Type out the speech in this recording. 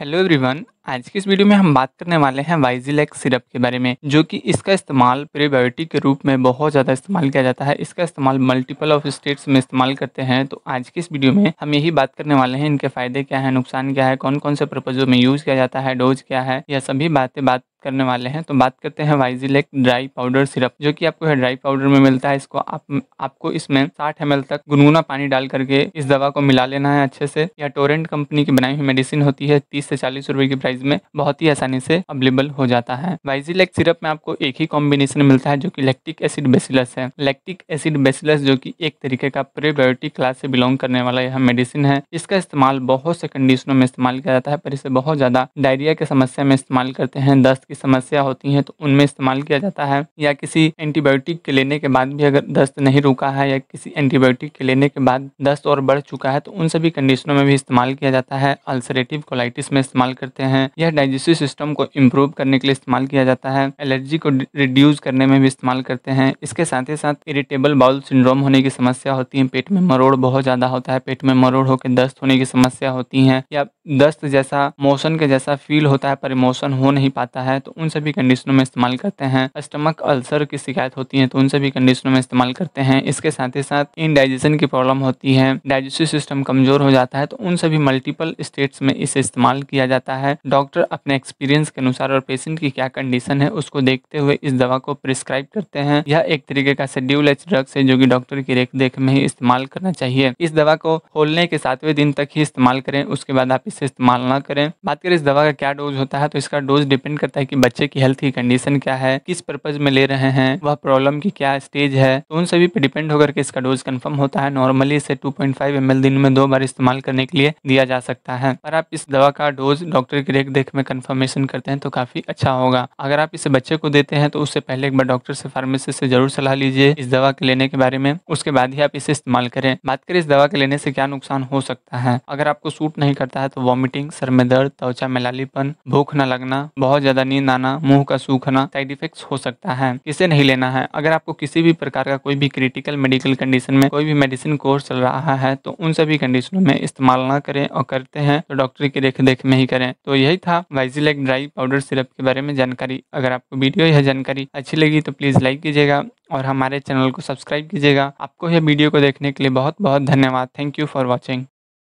hello everyone आज की इस वीडियो में हम बात करने वाले हैं वाइजिलैक सिरप के बारे में जो कि इसका इस्तेमाल प्रीबायोटिक के रूप में बहुत ज़्यादा इस्तेमाल किया जाता है इसका इस्तेमाल मल्टीपल ऑफ स्टेट्स में इस्तेमाल करते हैं तो आज की इस वीडियो में हम यही बात करने वाले हैं इनके फायदे क्या है नुकसान क्या है कौन कौन से पर्पजों में यूज़ किया जाता है डोज क्या है यह सभी बातें बात करने वाले हैं तो बात करते हैं वाइजिलेक ड्राई पाउडर सिरप जो कि आपको ड्राई पाउडर में मिलता है इसको आप आपको इसमें 60 एम तक गुनगुना पानी डाल करके इस दवा को मिला लेना है अच्छे से यह टोरेंट कंपनी की बनाई हुई मेडिसिन होती है तीस से चालीस रुपए की प्राइस में बहुत ही आसानी से अवेलेबल हो जाता है वाइजिलेक सिरप में आपको एक ही कॉम्बिनेशन मिलता है जो की लेक्टिक एसिड बेसिलस है लेक्टिक एसिड बेसिलस जो की एक तरीके का प्रेबायोटिक क्लास से बिलोंग करने वाला यह मेडिसिन है इसका इस्तेमाल बहुत से कंडीशनों में इस्तेमाल किया जाता है पर इसे बहुत ज्यादा डायरिया की समस्या में इस्तेमाल करते हैं दस्त की समस्या होती है तो उनमें इस्तेमाल किया जाता है या किसी एंटीबायोटिक के लेने के बाद भी अगर दस्त नहीं रुका है या किसी एंटीबायोटिक के लेने के बाद दस्त और बढ़ चुका है तो उन सभी कंडीशनों में भी इस्तेमाल किया जाता है अल्सरेटिव कोलाइटिस में इस्तेमाल करते हैं यह डाइजेस्टिव सिस्टम को इम्प्रूव करने के लिए इस्तेमाल किया जाता है एलर्जी को रिड्यूस करने में भी इस्तेमाल करते हैं इसके साथ ही साथ इरिटेबल बाउल सिंड्रोम होने की समस्या होती है पेट में मरोड़ बहुत ज़्यादा होता है पेट में मरोड़ होकर दस्त होने की समस्या होती है या दस्त जैसा मोशन के जैसा फील होता है पर इमोशन हो नहीं पाता है तो उन सभी कंडीशनों में इस्तेमाल करते हैं स्टमक अल्सर की शिकायत होती है तो उन सभी कंडीशनों में इस्तेमाल करते हैं इसके साथ ही साथ इनडाइजेशन की प्रॉब्लम होती है डाइजेस्टिव सिस्टम कमजोर हो जाता है तो उन सभी मल्टीपल स्टेट्स में इसे इस्तेमाल किया जाता है डॉक्टर अपने एक्सपीरियंस के अनुसार और पेशेंट की क्या कंडीशन है उसको देखते हुए इस दवा को प्रिस्क्राइब करते हैं यह एक तरीके का शेड्यूल एच ड्रग्स है जो कि डॉक्टर की रेख में ही इस्तेमाल करना चाहिए इस दवा को खोलने के सातवें दिन तक ही इस्तेमाल करें उसके बाद आप इसे से इस्तेमाल ना करें बात करें इस दवा का क्या डोज होता है तो इसका डोज डिपेंड करता है कि बच्चे की हेल्थ की कंडीशन क्या है किस पर्पज में ले रहे हैं वह प्रॉब्लम की क्या स्टेज है तो उन सभी पर डिपेंड होकर के इसका डोज कन्फर्म होता है नॉर्मली इसे टू पॉइंट दिन में दो बार इस्तेमाल करने के लिए दिया जा सकता है पर आप इस दवा का डोज डॉक्टर की देख में कन्फर्मेशन करते हैं तो काफी अच्छा होगा अगर आप इसे बच्चे को देते हैं तो उससे पहले एक बार डॉक्टर से फार्मेसिस्ट से जरूर सलाह लीजिए इस दवा के लेने के बारे में उसके बाद ही आप इसे इस्तेमाल करें बात करें इस दवा के लेने से क्या नुकसान हो सकता है अगर आपको सूट नहीं करता है तो वॉमिटिंग सर में दर्द त्वचा में लालीपन भूख न लगना बहुत ज्यादा नींद आना मुंह का सूखना साइड इफेक्ट हो सकता है इसे नहीं लेना है अगर आपको किसी भी प्रकार का कोई भी क्रिटिकल मेडिकल कंडीशन में कोई भी मेडिसिन कोर्स चल रहा है तो उन सभी कंडीशनों में इस्तेमाल न करें और करते हैं तो डॉक्टर की देख देख में ही करें तो यही था वाइजिलेक ड्राई पाउडर सिरप के बारे में जानकारी अगर आपको वीडियो यह जानकारी अच्छी लगी तो प्लीज़ लाइक कीजिएगा और हमारे चैनल को सब्सक्राइब कीजिएगा आपको यह वीडियो को देखने के लिए बहुत बहुत धन्यवाद थैंक यू फॉर वॉचिंग